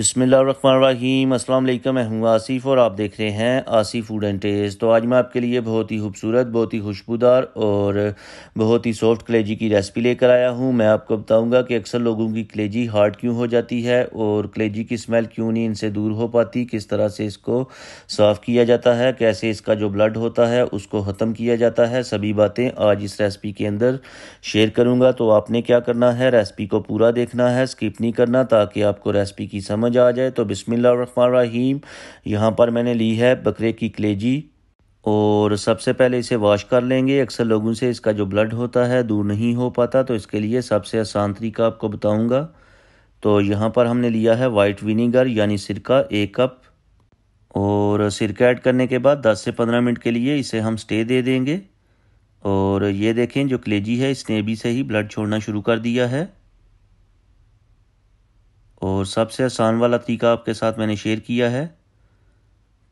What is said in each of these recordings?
बिसमीम अस्सलाम वालेकुम मैं हूँ आसिफ और आप देख रहे हैं आसिफ फूड एंड टेस्ट तो आज मैं आपके लिए बहुत ही खूबसूरत बहुत ही खुशबूदार और बहुत ही सॉफ्ट कलेजी की रेसिपी लेकर आया हूँ मैं आपको बताऊँगा कि अक्सर लोगों की कलेजी हार्ड क्यों हो जाती है और कलेजी की स्मेल क्यों नहीं इनसे दूर हो पाती किस तरह से इसको साफ़ किया जाता है कैसे इसका जो ब्लड होता है उसको ख़त्म किया जाता है सभी बातें आज इस रेसिपी के अंदर शेयर करूँगा तो आपने क्या करना है रेसिपी को पूरा देखना है स्किप नहीं करना ताकि आपको रेसिपी की समझ समझ आ जाए तो बिसमीम यहाँ पर मैंने ली है बकरे की कलेजी और सबसे पहले इसे वॉश कर लेंगे अक्सर लोगों से इसका जो ब्लड होता है दूर नहीं हो पाता तो इसके लिए सबसे आसान तरीका आपको बताऊँगा तो यहाँ पर हमने लिया है वाइट विनीगर यानी सिरका एक कप और सिरका ऐड करने के बाद 10 से 15 मिनट के लिए इसे हम स्टे दे देंगे और ये देखें जो कलेजी है इसने भी से ही ब्लड छोड़ना शुरू कर दिया है और सबसे आसान वाला तरीका आपके साथ मैंने शेयर किया है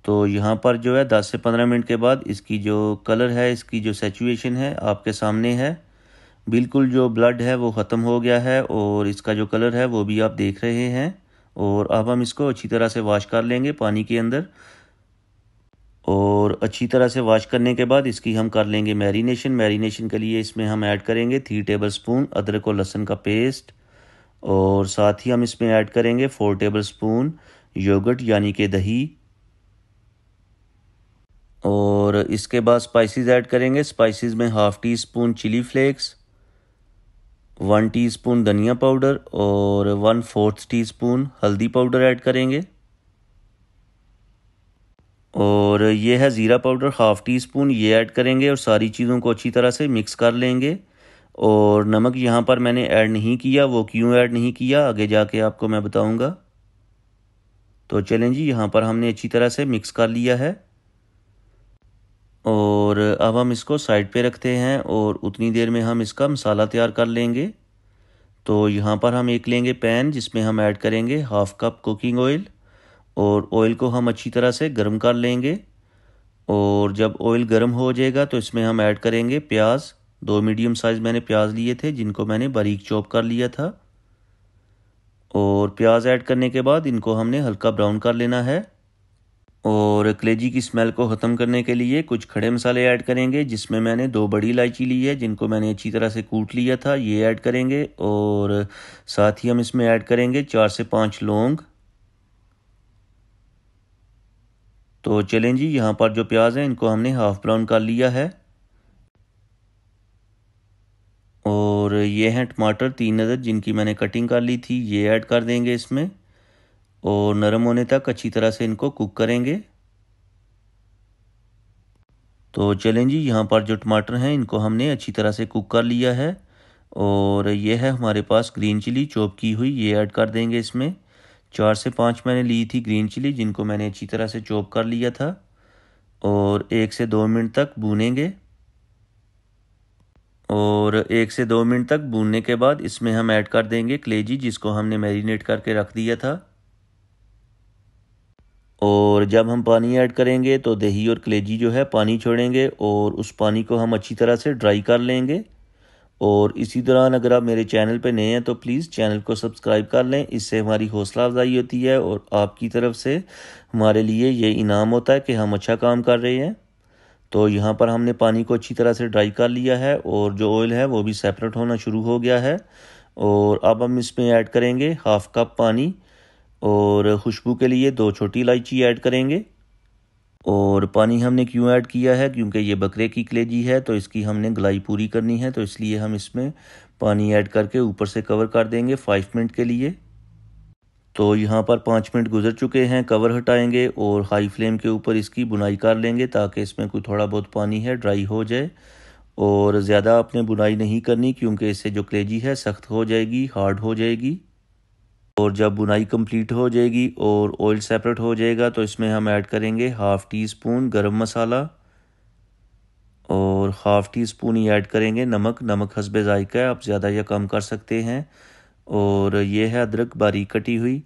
तो यहाँ पर जो है 10 से 15 मिनट के बाद इसकी जो कलर है इसकी जो सेचुएशन है आपके सामने है बिल्कुल जो ब्लड है वो ख़त्म हो गया है और इसका जो कलर है वो भी आप देख रहे हैं और अब हम इसको अच्छी तरह से वाश कर लेंगे पानी के अंदर और अच्छी तरह से वाश करने के बाद इसकी हम कर लेंगे मैरिनेशन मैरिनेशन के लिए इसमें हम ऐड करेंगे थ्री टेबल स्पून अदरक और लहसन का पेस्ट और साथ ही हम इसमें ऐड करेंगे फोर टेबल स्पून योगट यानी कि दही और इसके बाद स्पाइसेस ऐड करेंगे स्पाइसेस में half teaspoon chilli flakes one teaspoon धनिया पाउडर और वन फोर्थ टीस्पून हल्दी पाउडर ऐड करेंगे और ये है ज़ीरा पाउडर हाफ़ टी स्पून ये ऐड करेंगे और सारी चीज़ों को अच्छी तरह से मिक्स कर लेंगे और नमक यहाँ पर मैंने ऐड नहीं किया वो क्यों ऐड नहीं किया आगे जाके आपको मैं बताऊँगा तो चलें जी यहाँ पर हमने अच्छी तरह से मिक्स कर लिया है और अब हम इसको साइड पे रखते हैं और उतनी देर में हम इसका मसाला तैयार कर लेंगे तो यहाँ पर हम एक लेंगे पैन जिसमें हम ऐड करेंगे हाफ़ कप कुकिंग ऑयल और ऑयल को हम अच्छी तरह से गर्म कर लेंगे और जब ऑयल गर्म हो जाएगा तो इसमें हम ऐड करेंगे प्याज़ दो मीडियम साइज़ मैंने प्याज लिए थे जिनको मैंने बारीक चॉप कर लिया था और प्याज ऐड करने के बाद इनको हमने हल्का ब्राउन कर लेना है और कलेजी की स्मेल को ख़त्म करने के लिए कुछ खड़े मसाले ऐड करेंगे जिसमें मैंने दो बड़ी इलायची ली है जिनको मैंने अच्छी तरह से कूट लिया था ये ऐड करेंगे और साथ ही हम इसमें ऐड करेंगे चार से पाँच लौंग तो चलें जी यहाँ पर जो प्याज है इनको हमने हाफ़ ब्राउन कर लिया है और ये हैं टमाटर तीन अदद जिनकी मैंने कटिंग कर ली थी ये ऐड कर देंगे इसमें और नरम होने तक अच्छी तरह से इनको कुक करेंगे तो चलें जी यहाँ पर जो टमाटर हैं इनको हमने अच्छी तरह से कुक कर लिया है और ये है हमारे पास ग्रीन चिली चॉप की हुई ये ऐड कर देंगे इसमें चार से पाँच मैंने ली थी ग्रीन चिली जिनको मैंने अच्छी तरह से चॉप कर लिया था और एक से दो मिनट तक भूनेंगे और एक से दो मिनट तक भूनने के बाद इसमें हम ऐड कर देंगे कलेजी जिसको हमने मैरिनेट करके रख दिया था और जब हम पानी ऐड करेंगे तो दही और कलेजी जो है पानी छोड़ेंगे और उस पानी को हम अच्छी तरह से ड्राई कर लेंगे और इसी दौरान अगर आप मेरे चैनल पर नए हैं तो प्लीज़ चैनल को सब्सक्राइब कर लें इससे हमारी हौसला अफजाई होती है और आपकी तरफ से हमारे लिए ये इनाम होता है कि हम अच्छा काम कर रहे हैं तो यहाँ पर हमने पानी को अच्छी तरह से ड्राई कर लिया है और जो ऑयल है वो भी सेपरेट होना शुरू हो गया है और अब हम इसमें ऐड करेंगे हाफ़ कप पानी और खुशबू के लिए दो छोटी इलायची ऐड करेंगे और पानी हमने क्यों ऐड किया है क्योंकि ये बकरे की कलेजी है तो इसकी हमने गलाई पूरी करनी है तो इसलिए हम इसमें पानी ऐड करके ऊपर से कवर कर देंगे फाइव मिनट के लिए तो यहाँ पर पाँच मिनट गुजर चुके हैं कवर हटाएंगे और हाई फ्लेम के ऊपर इसकी बुनाई कर लेंगे ताकि इसमें कोई थोड़ा बहुत पानी है ड्राई हो जाए और ज़्यादा आपने बुनाई नहीं करनी क्योंकि इससे जो कलेजी है सख्त हो जाएगी हार्ड हो जाएगी और जब बुनाई कंप्लीट हो जाएगी और ऑयल सेपरेट हो जाएगा तो इसमें हम ऐड करेंगे half tea spoon garam masala और हाफ़ टी स्पून ही ऐड करेंगे नमक नमक हसबे ज़ायका आप ज़्यादा या कम कर सकते हैं और ये है अदरक बारीक कटी हुई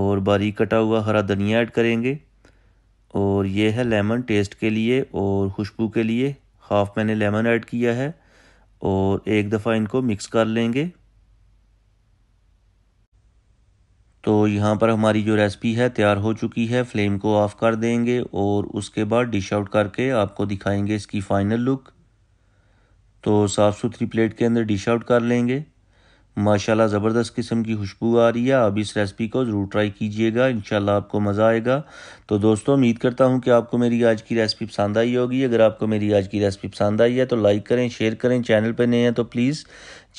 और बारीक कटा हुआ हरा धनिया ऐड करेंगे और ये है लेमन टेस्ट के लिए और खुशबू के लिए हाफ़ मैंने लेमन ऐड किया है और एक दफ़ा इनको मिक्स कर लेंगे तो यहाँ पर हमारी जो रेसिपी है तैयार हो चुकी है फ्लेम को ऑफ़ कर देंगे और उसके बाद डिश आउट करके आपको दिखाएंगे इसकी फ़ाइनल लुक तो साफ़ सुथरी प्लेट के अंदर डिश आउट कर लेंगे माशाल्लाह ज़बरदस्त किस्म की खुशबू आ रही है आप इस रेसिपी को ज़रूर ट्राई कीजिएगा इंशाल्लाह आपको मज़ा आएगा तो दोस्तों उम्मीद करता हूँ कि आपको मेरी आज की रेसिपी पसंद आई होगी अगर आपको मेरी आज की रेसिपी पसंद आई है तो लाइक करें शेयर करें चैनल पर नए हैं तो प्लीज़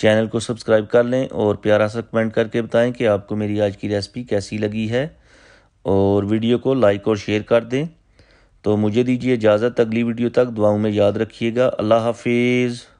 चैनल को सब्सक्राइब कर लें और प्यारा सा कमेंट करके बताएँ कि आपको मेरी आज की रेसिपी कैसी लगी है और वीडियो को लाइक और शेयर कर दें तो मुझे दीजिए इजाज़त अगली वीडियो तक दुआओं में याद रखिएगा अल्लाह हाफिज़